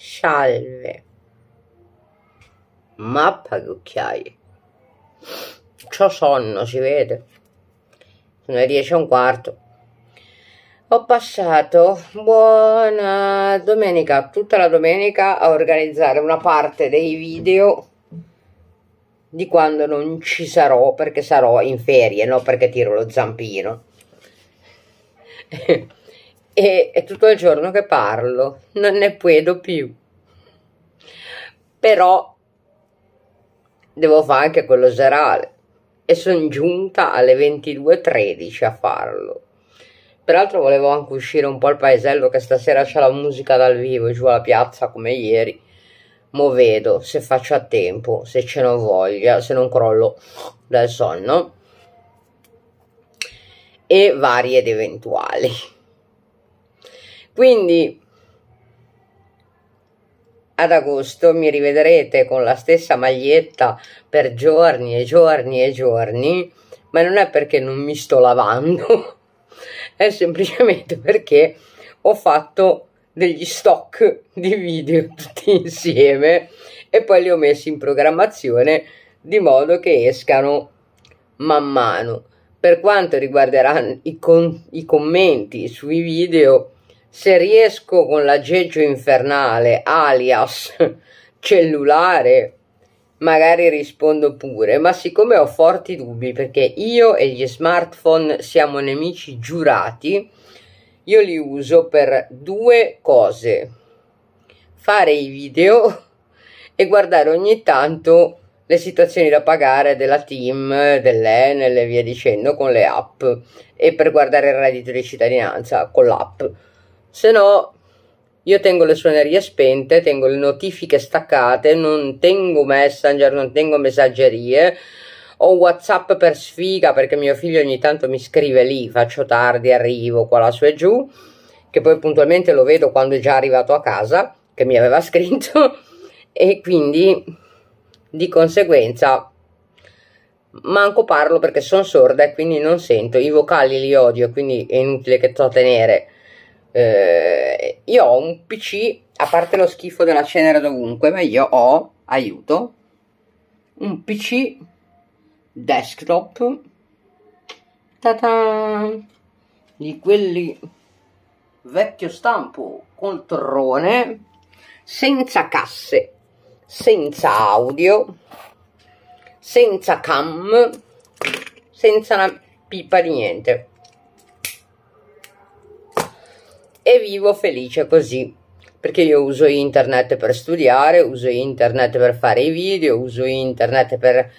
Salve. Ma parrucchiai. C'ho sonno, si vede. Sono le 10 e un quarto. Ho passato buona domenica, tutta la domenica, a organizzare una parte dei video di quando non ci sarò, perché sarò in ferie, no? Perché tiro lo zampino e è tutto il giorno che parlo, non ne puedo più. Però devo fare anche quello serale e sono giunta alle 22.13 a farlo. Peraltro volevo anche uscire un po' al paesello che stasera c'è la musica dal vivo giù alla piazza come ieri. Mo vedo se faccio a tempo, se ce n'ho voglia, se non crollo dal sonno e vari ed eventuali. Quindi ad agosto mi rivedrete con la stessa maglietta per giorni e giorni e giorni, ma non è perché non mi sto lavando, è semplicemente perché ho fatto degli stock di video tutti insieme e poi li ho messi in programmazione di modo che escano man mano. Per quanto riguarderà i, con i commenti sui video, se riesco con l'aggeggio infernale, alias cellulare, magari rispondo pure, ma siccome ho forti dubbi perché io e gli smartphone siamo nemici giurati, io li uso per due cose. Fare i video e guardare ogni tanto le situazioni da pagare della team, dell'Enel e via dicendo con le app e per guardare il reddito di cittadinanza con l'app se no io tengo le suonerie spente, tengo le notifiche staccate, non tengo messenger, non tengo messaggerie, ho whatsapp per sfiga perché mio figlio ogni tanto mi scrive lì, faccio tardi, arrivo qua là su e giù, che poi puntualmente lo vedo quando è già arrivato a casa, che mi aveva scritto, e quindi di conseguenza manco parlo perché sono sorda e quindi non sento, i vocali li odio, quindi è inutile che to a tenere eh, io ho un PC, a parte lo schifo della cenere dovunque, ma io ho, aiuto, un PC desktop ta di quelli vecchio stampo col torrone senza casse senza audio senza cam senza una pipa di niente e vivo felice così perché io uso internet per studiare, uso internet per fare i video, uso internet per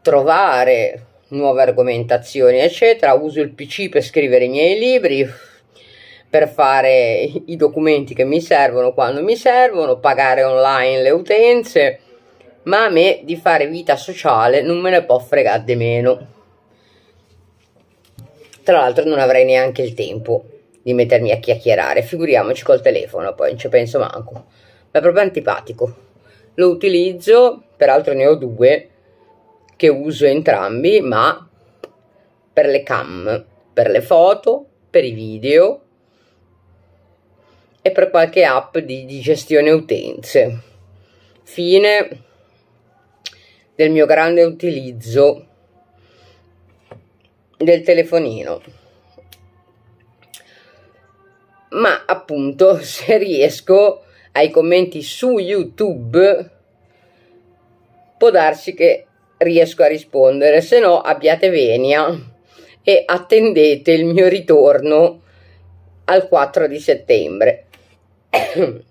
trovare nuove argomentazioni, eccetera, uso il PC per scrivere i miei libri, per fare i documenti che mi servono quando mi servono, pagare online le utenze, ma a me di fare vita sociale non me ne può fregare di meno. Tra l'altro non avrei neanche il tempo di mettermi a chiacchierare, figuriamoci col telefono, poi non ci penso manco. Ma è proprio antipatico. Lo utilizzo, peraltro ne ho due che uso entrambi, ma per le cam, per le foto, per i video e per qualche app di, di gestione utenze. Fine del mio grande utilizzo del telefonino ma appunto se riesco ai commenti su YouTube può darsi che riesco a rispondere, se no abbiate venia e attendete il mio ritorno al 4 di settembre.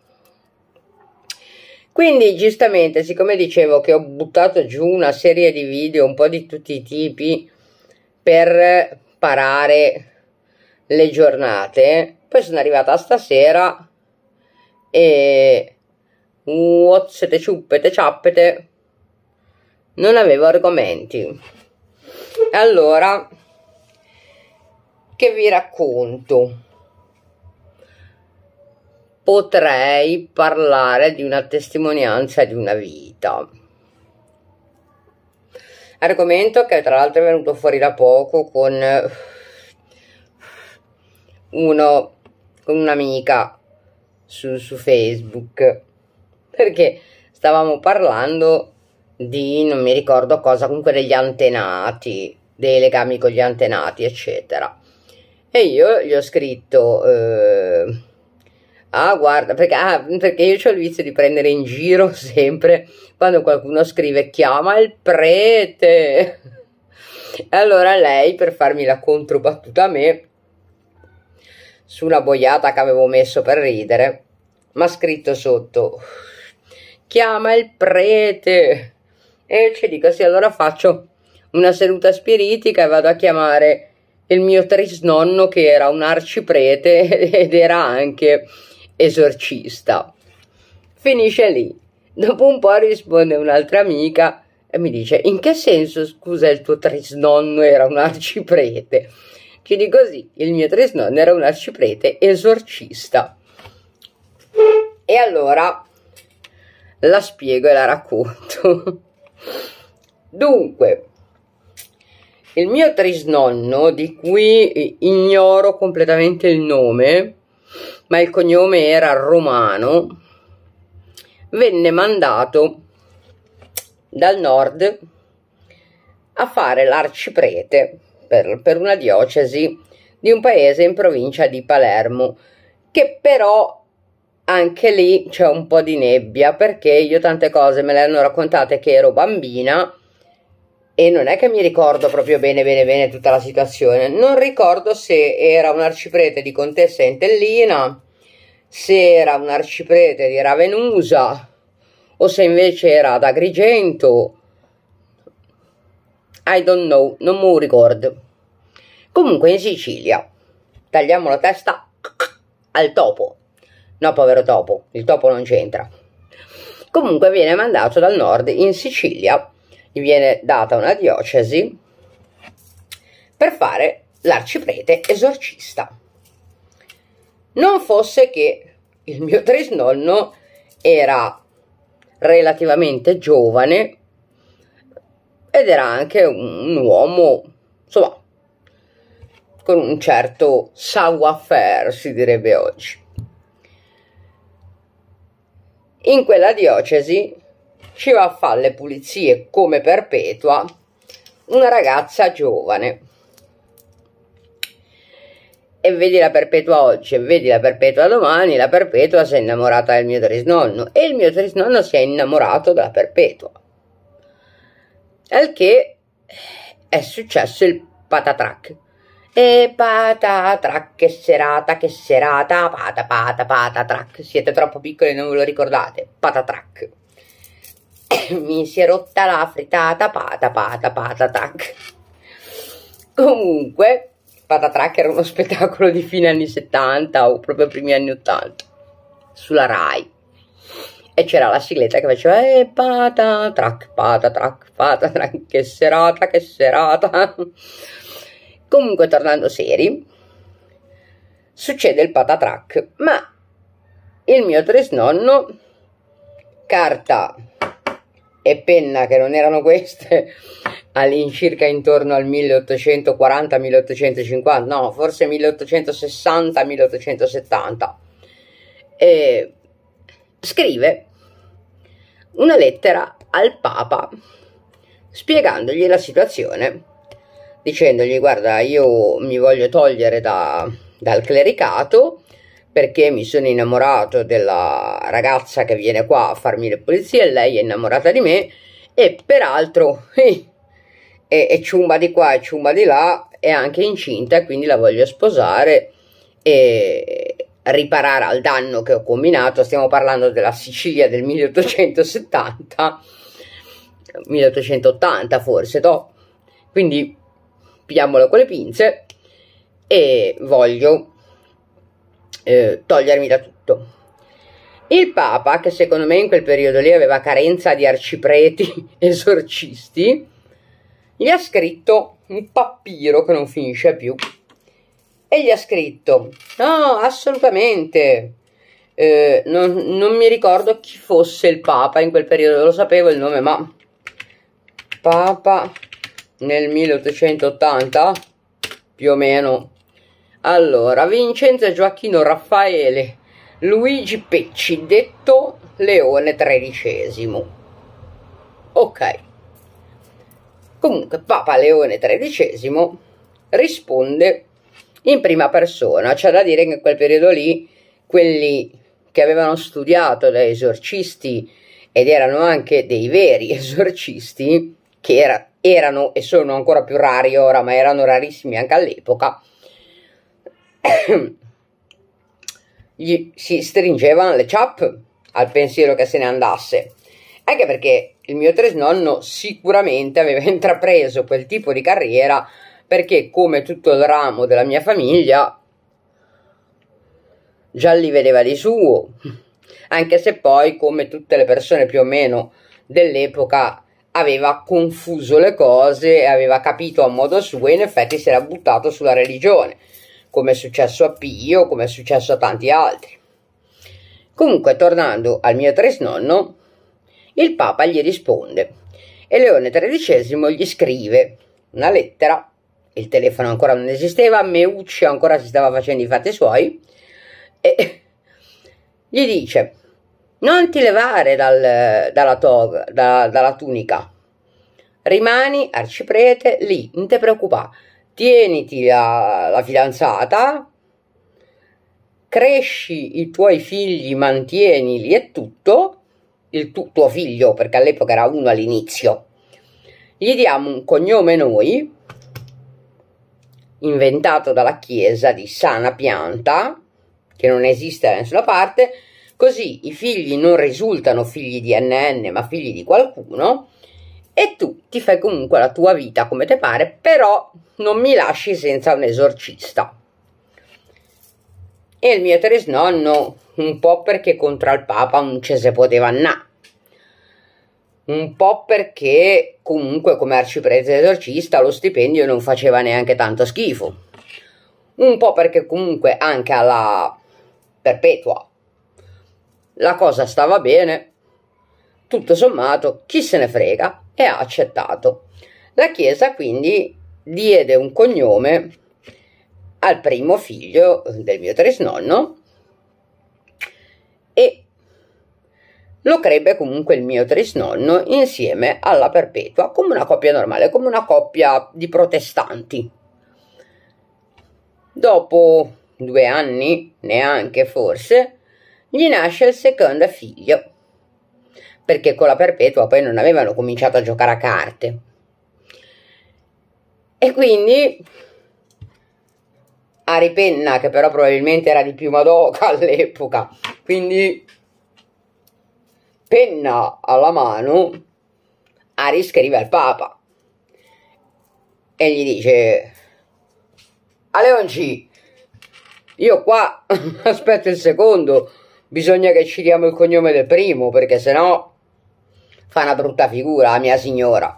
Quindi giustamente, siccome dicevo che ho buttato giù una serie di video, un po' di tutti i tipi, per parare le giornate. Poi sono arrivata stasera e uozzete, ciuppete, ciappete. Non avevo argomenti. Allora, che vi racconto? Potrei parlare di una testimonianza di una vita argomento che tra l'altro è venuto fuori da poco con uno con un'amica su, su Facebook perché stavamo parlando di non mi ricordo cosa, comunque degli antenati, dei legami con gli antenati, eccetera. E io gli ho scritto, eh, ah guarda, perché, ah, perché io ho il vizio di prendere in giro sempre quando qualcuno scrive chiama il prete. E allora lei, per farmi la controbattuta a me, su una boiata che avevo messo per ridere, ma scritto sotto chiama il prete e ci dico sì allora faccio una seduta spiritica e vado a chiamare il mio trisnonno che era un arciprete ed era anche esorcista. Finisce lì. Dopo un po' risponde un'altra amica e mi dice in che senso scusa il tuo trisnonno era un arciprete? Finì così il mio trisnonno era un arciprete esorcista. E allora la spiego e la racconto. Dunque, il mio trisnonno, di cui ignoro completamente il nome, ma il cognome era romano, venne mandato dal nord a fare l'arciprete per, per una diocesi di un paese in provincia di Palermo, che però anche lì c'è un po' di nebbia perché io tante cose me le hanno raccontate che ero bambina e non è che mi ricordo proprio bene bene bene tutta la situazione. Non ricordo se era un arciprete di Contessa Intellina, se era un arciprete di Ravenusa o se invece era ad Agrigento i don't know, non mi ricordo. Comunque in Sicilia tagliamo la testa al topo. No, povero topo, il topo non c'entra. Comunque viene mandato dal nord in Sicilia, gli viene data una diocesi per fare l'arciprete esorcista. Non fosse che il mio trisnonno era relativamente giovane ed era anche un, uomo, insomma, con un certo savoir-faire, si direbbe oggi. In quella diocesi ci va a fare le pulizie come perpetua una ragazza giovane. E vedi la perpetua oggi, e vedi la perpetua domani, la perpetua si è innamorata del mio trisnonno e il mio trisnonno si è innamorato della perpetua al che eh, è successo il patatrac. E patatrac, che serata, che serata, pata pata patatrac. Siete troppo piccoli e non ve lo ricordate. Patatrac. Mi si è rotta la frittata, pata pata patatrac. Comunque, patatrac era uno spettacolo di fine anni 70 o proprio primi anni 80 sulla Rai e c'era la sigletta che faceva e eh, patatrac, patatrac, patatrac, che serata, che serata. Comunque, tornando seri, succede il patatrac, ma il mio tresnonno, carta e penna che non erano queste all'incirca intorno al 1840-1850, no, forse 1860-1870. E scrive una lettera al Papa spiegandogli la situazione, dicendogli guarda io mi voglio togliere da, dal clericato perché mi sono innamorato della ragazza che viene qua a farmi le pulizie, lei è innamorata di me e peraltro eh, è, è ciumba di qua e ciumba di là, è anche incinta quindi la voglio sposare e, riparare al danno che ho combinato, stiamo parlando della Sicilia del 1870, 1880 forse, no? Quindi pigliamolo con le pinze e voglio eh, togliermi da tutto. Il Papa, che secondo me in quel periodo lì aveva carenza di arcipreti esorcisti, gli ha scritto un papiro che non finisce più e gli ha scritto no assolutamente eh, non, non, mi ricordo chi fosse il papa in quel periodo lo sapevo il nome ma papa nel 1880 più o meno allora Vincenzo Gioacchino Raffaele Luigi Pecci detto Leone XIII ok comunque Papa Leone XIII risponde in prima persona. C'è da dire che in quel periodo lì quelli che avevano studiato da esorcisti ed erano anche dei veri esorcisti, che era, erano e sono ancora più rari ora, ma erano rarissimi anche all'epoca, gli, si stringevano le chap al pensiero che se ne andasse. Anche perché il mio tresnonno sicuramente aveva intrapreso quel tipo di carriera perché come tutto il ramo della mia famiglia già li vedeva di suo anche se poi come tutte le persone più o meno dell'epoca aveva confuso le cose aveva capito a modo suo e in effetti si era buttato sulla religione come è successo a Pio come è successo a tanti altri comunque tornando al mio trisnonno il papa gli risponde e Leone XIII gli scrive una lettera il telefono ancora non esisteva, Meucci ancora si stava facendo i fatti suoi, e gli dice, non ti levare dal, dalla, toga, da, dalla tunica, rimani arciprete lì, non ti preoccupare, tieniti la, la fidanzata, cresci i tuoi figli, mantienili e tutto, il tu, tuo figlio, perché all'epoca era uno all'inizio, gli diamo un cognome noi, inventato dalla Chiesa di sana pianta, che non esiste da nessuna parte, così i figli non risultano figli di NN ma figli di qualcuno e tu ti fai comunque la tua vita come te pare, però non mi lasci senza un esorcista. E il mio tresnonno, un po' perché contro il Papa non ci si poteva andare, un po' perché comunque come arciprete esorcista lo stipendio non faceva neanche tanto schifo, un po' perché comunque anche alla perpetua la cosa stava bene, tutto sommato chi se ne frega e ha accettato. La Chiesa quindi diede un cognome al primo figlio del mio trisnonno Lo crebbe comunque il mio trisnonno insieme alla perpetua, come una coppia normale, come una coppia di protestanti. Dopo due anni, neanche forse, gli nasce il secondo figlio, perché con la perpetua poi non avevano cominciato a giocare a carte. E quindi Aripenna, che però probabilmente era di più Madoka all'epoca, quindi penna alla mano, Aris che arriva al Papa e gli dice a Leonci, io qua aspetto il secondo, bisogna che ci diamo il cognome del primo perché sennò fa una brutta figura la mia signora.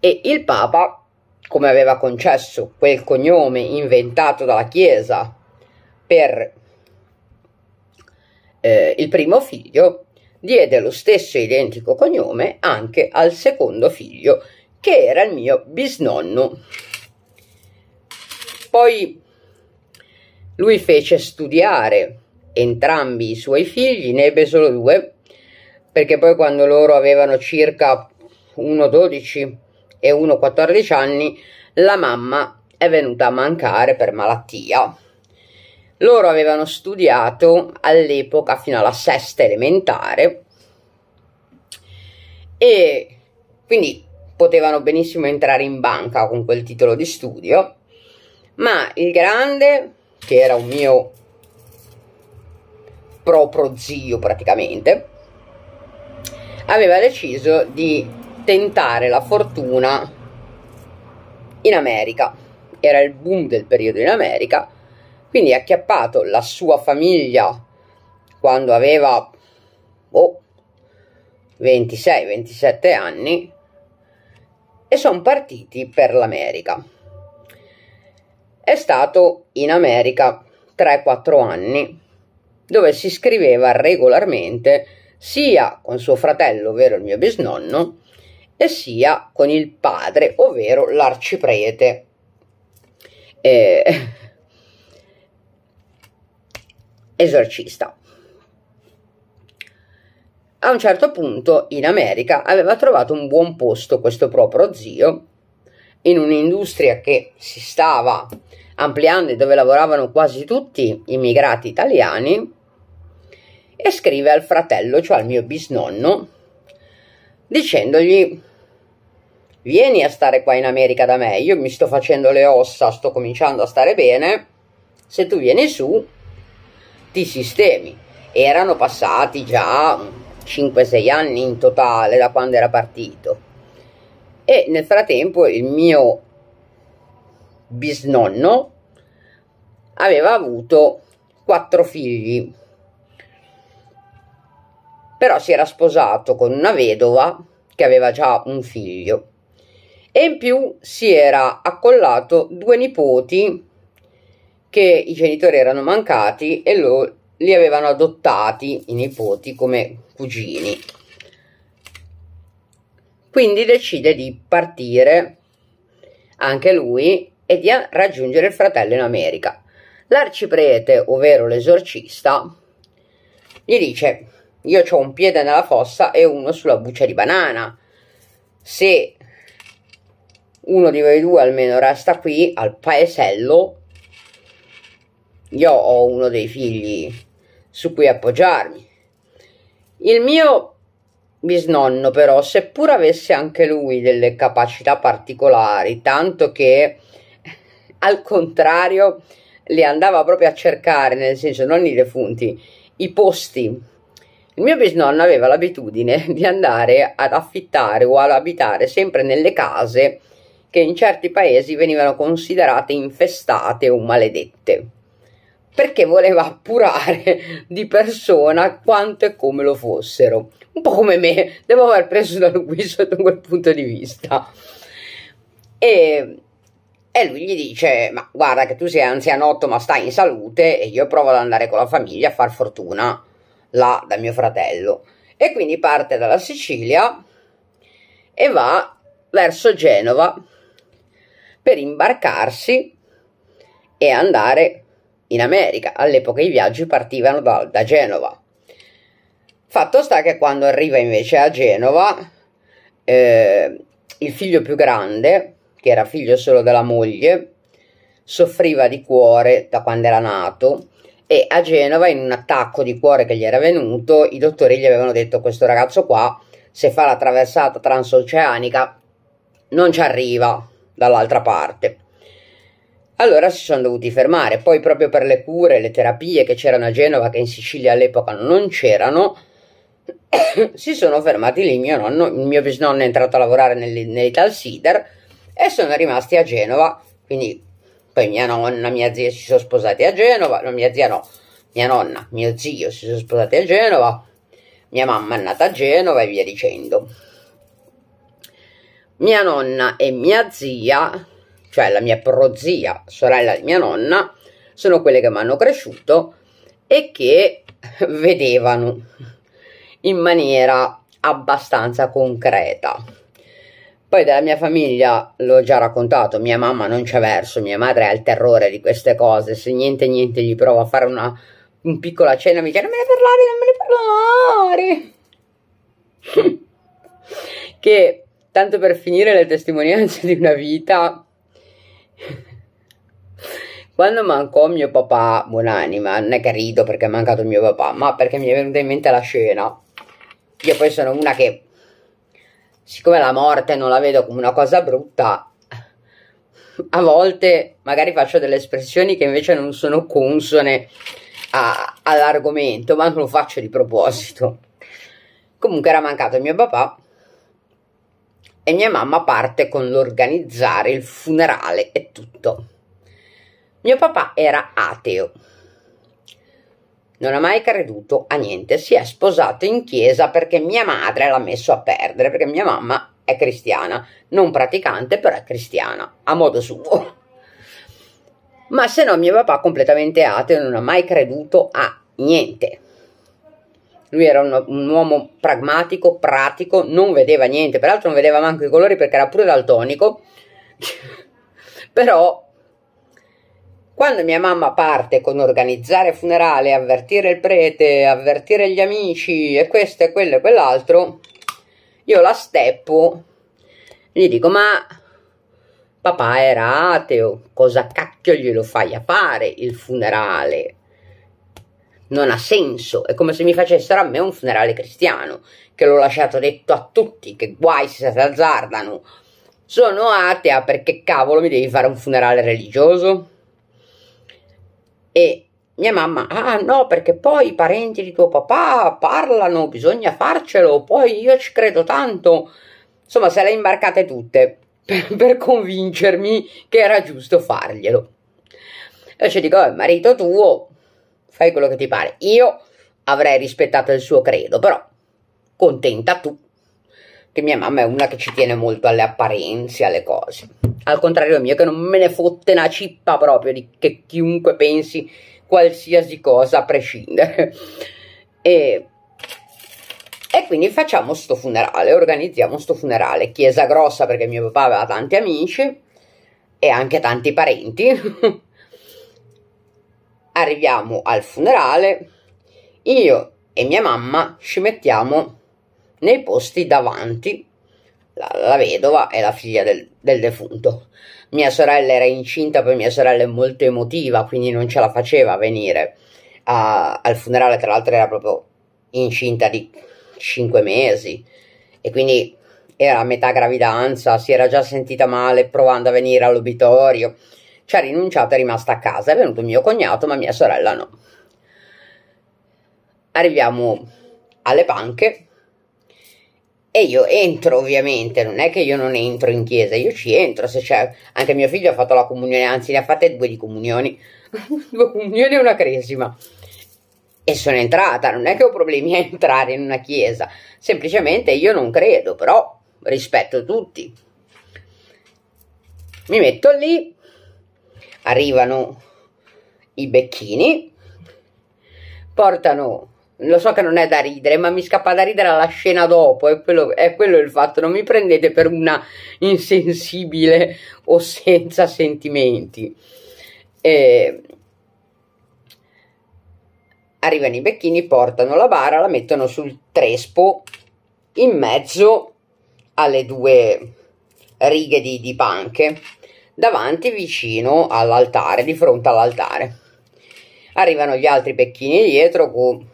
E il Papa, come aveva concesso quel cognome inventato dalla Chiesa per eh, il primo figlio, diede lo stesso identico cognome anche al secondo figlio, che era il mio bisnonno. Poi lui fece studiare entrambi i suoi figli, ne ebbe solo due, perché poi quando loro avevano circa uno 12 e uno 14 anni, la mamma è venuta a mancare per malattia loro avevano studiato all'epoca fino alla sesta elementare e quindi potevano benissimo entrare in banca con quel titolo di studio, ma il grande, che era un mio proprio zio praticamente, aveva deciso di tentare la fortuna in America. Era il boom del periodo in America quindi ha acchiappato la sua famiglia quando aveva oh, 26-27 anni e sono partiti per l'America. È stato in America 3-4 anni dove si scriveva regolarmente sia con suo fratello, ovvero il mio bisnonno, e sia con il padre, ovvero l'arciprete. E esorcista. A un certo punto in America aveva trovato un buon posto questo proprio zio in un'industria che si stava ampliando e dove lavoravano quasi tutti i migrati italiani e scrive al fratello, cioè al mio bisnonno, dicendogli vieni a stare qua in America da me, io mi sto facendo le ossa, sto cominciando a stare bene, se tu vieni su tutti i sistemi. Erano passati già 5-6 anni in totale da quando era partito. E nel frattempo il mio bisnonno aveva avuto quattro figli. Però si era sposato con una vedova che aveva già un figlio e in più si era accollato due nipoti che i genitori erano mancati e lo, li avevano adottati i nipoti come cugini. Quindi decide di partire anche lui e di raggiungere il fratello in America. L'arciprete, ovvero l'esorcista, gli dice: Io ho un piede nella fossa e uno sulla buccia di banana. Se uno di voi due almeno resta qui al paesello, io ho uno dei figli su cui appoggiarmi. Il mio bisnonno però, seppur avesse anche lui delle capacità particolari, tanto che al contrario le andava proprio a cercare, nel senso non i defunti, i posti. Il mio bisnonno aveva l'abitudine di andare ad affittare o ad abitare sempre nelle case che in certi paesi venivano considerate infestate o maledette perché voleva appurare di persona quanto e come lo fossero. Un po' come me, devo aver preso da lui sotto quel punto di vista. E, e lui gli dice, ma guarda che tu sei anzianotto ma stai in salute e io provo ad andare con la famiglia a far fortuna là da mio fratello. E quindi parte dalla Sicilia e va verso Genova per imbarcarsi e andare in America. All'epoca i viaggi partivano da, da Genova. Fatto sta che quando arriva invece a Genova, eh, il figlio più grande, che era figlio solo della moglie, soffriva di cuore da quando era nato e a Genova in un attacco di cuore che gli era venuto i dottori gli avevano detto questo ragazzo qua se fa la traversata transoceanica non ci arriva dall'altra parte allora si sono dovuti fermare, poi proprio per le cure, le terapie che c'erano a Genova, che in Sicilia all'epoca non c'erano, si sono fermati lì mio nonno, il mio bisnonno è entrato a lavorare nei Sider e sono rimasti a Genova, quindi poi mia nonna, mia zia si sono sposati a Genova, no mia zia no, mia nonna, mio zio si sono sposati a Genova, mia mamma è nata a Genova e via dicendo. Mia nonna e mia zia cioè la mia prozia, sorella di mia nonna, sono quelle che mi hanno cresciuto e che vedevano in maniera abbastanza concreta. Poi della mia famiglia l'ho già raccontato, mia mamma non c'è verso, mia madre ha il terrore di queste cose, se niente niente gli provo a fare una, una piccola cena mi dice non me ne parlare, non me ne parlare. che tanto per finire le testimonianze di una vita quando mancò mio papà buon'anima, non è che rido perché è mancato mio papà, ma perché mi è venuta in mente la scena. Io poi sono una che, siccome la morte non la vedo come una cosa brutta, a volte magari faccio delle espressioni che invece non sono consone all'argomento, ma non lo faccio di proposito. Comunque era mancato mio papà e mia mamma parte con l'organizzare il funerale e tutto. Mio papà era ateo. Non ha mai creduto a niente, si è sposato in chiesa perché mia madre l'ha messo a perdere, perché mia mamma è cristiana, non praticante, però è cristiana, a modo suo. Ma se no mio papà completamente ateo non ha mai creduto a niente. Lui era un, un, uomo pragmatico, pratico, non vedeva niente, peraltro non vedeva manco i colori perché era pure daltonico. Però quando mia mamma parte con organizzare funerale, avvertire il prete, avvertire gli amici e questo e quello e quell'altro, io la steppo, gli dico ma papà era ateo, cosa cacchio glielo fai a fare il funerale? non ha senso, è come se mi facessero a me un funerale cristiano, che l'ho lasciato detto a tutti, che guai se si azzardano. Sono atea perché cavolo mi devi fare un funerale religioso? E mia mamma, ah no, perché poi i parenti di tuo papà parlano, bisogna farcelo, poi io ci credo tanto. Insomma, se le imbarcate tutte per, per convincermi che era giusto farglielo. E ci dico, è eh, marito tuo, fai quello che ti pare. Io avrei rispettato il suo credo, però contenta tu, che mia mamma è una che ci tiene molto alle apparenze, alle cose. Al contrario mio, che non me ne fotte una cippa proprio di che chiunque pensi qualsiasi cosa a prescindere. E, e quindi facciamo sto funerale, organizziamo sto funerale. Chiesa grossa perché mio papà aveva tanti amici e anche tanti parenti. arriviamo al funerale, io e mia mamma ci mettiamo nei posti davanti, la, la vedova e la figlia del, del, defunto. Mia sorella era incinta, poi mia sorella è molto emotiva, quindi non ce la faceva venire a, al funerale, tra l'altro era proprio incinta di 5 mesi e quindi era a metà gravidanza, si era già sentita male provando a venire all'obitorio ci ha rinunciato è rimasta a casa. È venuto mio cognato, ma mia sorella no. Arriviamo alle panche e io entro ovviamente, non è che io non entro in chiesa, io ci entro se c'è, anche mio figlio ha fatto la comunione, anzi ne ha fatte due di comunioni, due comunioni e una cresima. E sono entrata, non è che ho problemi a entrare in una chiesa, semplicemente io non credo, però rispetto tutti. Mi metto lì, arrivano i becchini, portano, lo so che non è da ridere, ma mi scappa da ridere la scena dopo, è quello, è quello il fatto, non mi prendete per una insensibile o senza sentimenti. E... Arrivano i becchini, portano la bara, la mettono sul trespo in mezzo alle due righe di, di panche davanti vicino all'altare, di fronte all'altare. Arrivano gli altri becchini dietro con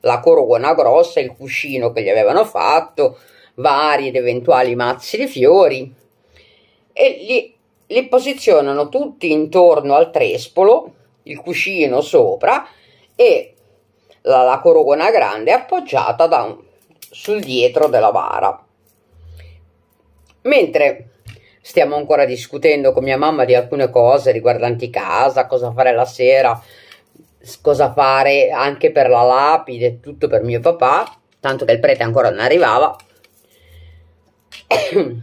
la corona grossa, il cuscino che gli avevano fatto, vari ed eventuali mazzi di fiori e li, li posizionano tutti intorno al trespolo, il cuscino sopra e la, la corona grande appoggiata da, sul dietro della vara. Mentre stiamo ancora discutendo con mia mamma di alcune cose riguardanti casa, cosa fare la sera, cosa fare anche per la lapide, tutto per mio papà, tanto che il prete ancora non arrivava.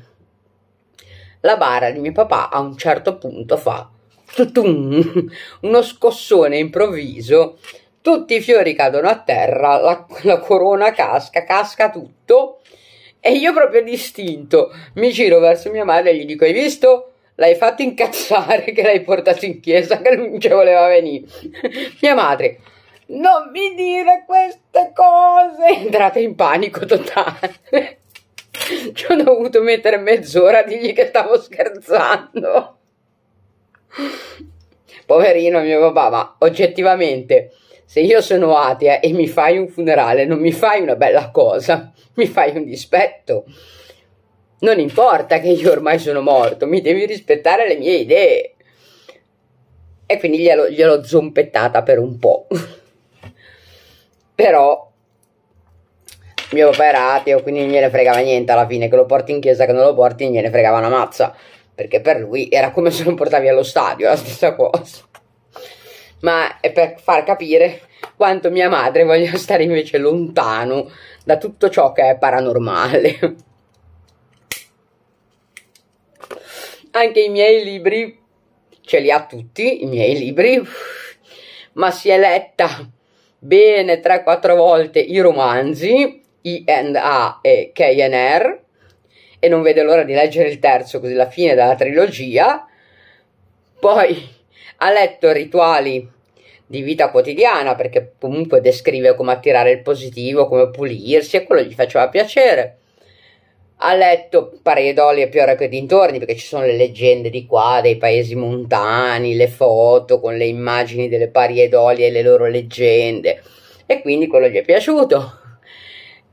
la bara di mio papà a un certo punto fa uno scossone improvviso, tutti i fiori cadono a terra, la, la corona casca, casca tutto e io proprio distinto mi giro verso mia madre e gli dico: Hai visto? L'hai fatto incazzare che l'hai portato in chiesa che non ci voleva venire. mia madre. Non mi dire queste cose! Entrate in panico totale. ci ho dovuto mettere mezz'ora a dirgli che stavo scherzando. Poverino mio papà, ma oggettivamente se io sono atea e mi fai un funerale, non mi fai una bella cosa, mi fai un dispetto. Non importa che io ormai sono morto, mi devi rispettare le mie idee. E quindi glielo, gliel'ho zompettata per un po'. Però mio papà era ateo, quindi non gliene fregava niente alla fine, che lo porti in chiesa, che non lo porti, gliene fregava una mazza. Perché per lui era come se non portavi allo stadio, la stessa cosa ma è per far capire quanto mia madre voglia stare invece lontano da tutto ciò che è paranormale. Anche i miei libri, ce li ha tutti, i miei libri, ma si è letta bene 3-4 volte i romanzi, A e K&R, e non vede l'ora di leggere il terzo, così la fine della trilogia. Poi ha letto rituali di vita quotidiana perché comunque descrive come attirare il positivo, come pulirsi e quello gli faceva piacere. Ha letto Paredoli e Piorec che dintorni perché ci sono le leggende di qua, dei paesi montani, le foto con le immagini delle Paredoli e le loro leggende e quindi quello gli è piaciuto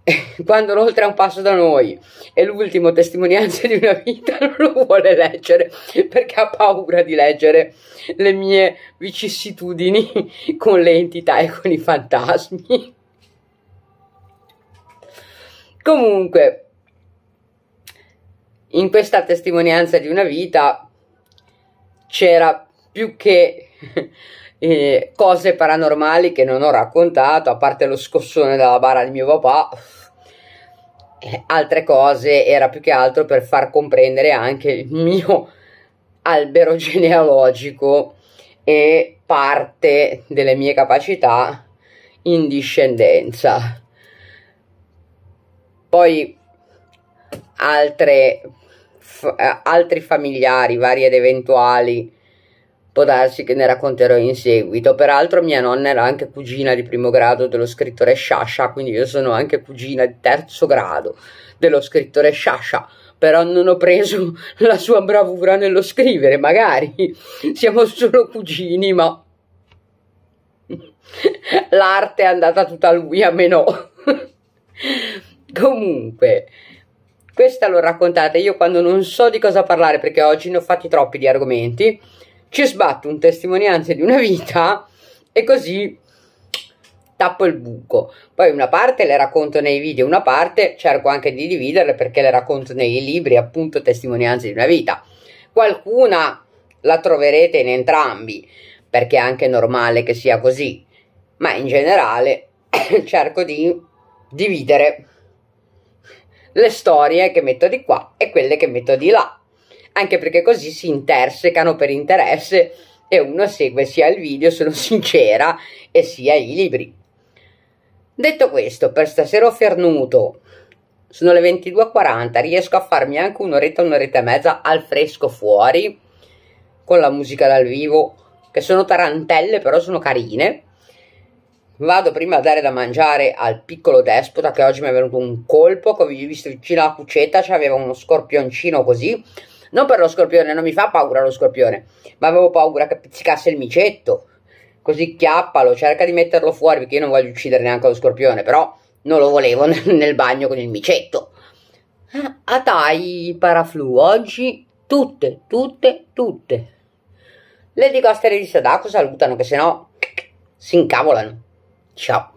quando l'oltre è un passo da noi e l'ultimo testimonianza di una vita non lo vuole leggere perché ha paura di leggere le mie vicissitudini con le entità e con i fantasmi. Comunque, in questa testimonianza di una vita c'era più che eh, cose paranormali che non ho raccontato, a parte lo scossone dalla bara di mio papà, eh, altre cose era più che altro per far comprendere anche il mio albero genealogico e parte delle mie capacità in discendenza. Poi altre, eh, altri familiari vari ed eventuali può darsi che ne racconterò in seguito. Peraltro mia nonna era anche cugina di primo grado dello scrittore Sciascia, quindi io sono anche cugina di terzo grado dello scrittore Sciascia però non ho preso la sua bravura nello scrivere, magari siamo solo cugini, ma l'arte è andata tutta a lui, a me no. Comunque, questa l'ho raccontata io quando non so di cosa parlare, perché oggi ne ho fatti troppi di argomenti ci sbatto un testimonianza di una vita e così tappo il buco. Poi una parte le racconto nei video, una parte cerco anche di dividerle perché le racconto nei libri, appunto testimonianze di una vita. Qualcuna la troverete in entrambi, perché è anche normale che sia così, ma in generale cerco di dividere le storie che metto di qua e quelle che metto di là anche perché così si intersecano per interesse e uno segue sia il video, sono sincera, e sia i libri. Detto questo, per stasera ho fernuto, sono le 22.40, riesco a farmi anche un'oretta, un'oretta e mezza al fresco fuori, con la musica dal vivo, che sono tarantelle, però sono carine. Vado prima a dare da mangiare al piccolo despota che oggi mi è venuto un colpo, come vi ho visto vicino alla cucetta, c'aveva uno scorpioncino così non per lo scorpione, non mi fa paura lo scorpione, ma avevo paura che pizzicasse il micetto. Così chiappalo, cerca di metterlo fuori perché io non voglio uccidere neanche lo scorpione, però non lo volevo nel bagno con il micetto. A ah, tai ah, paraflu oggi tutte, tutte, tutte. Le dico a Stelle di Sadako salutano che se no si incavolano. Ciao.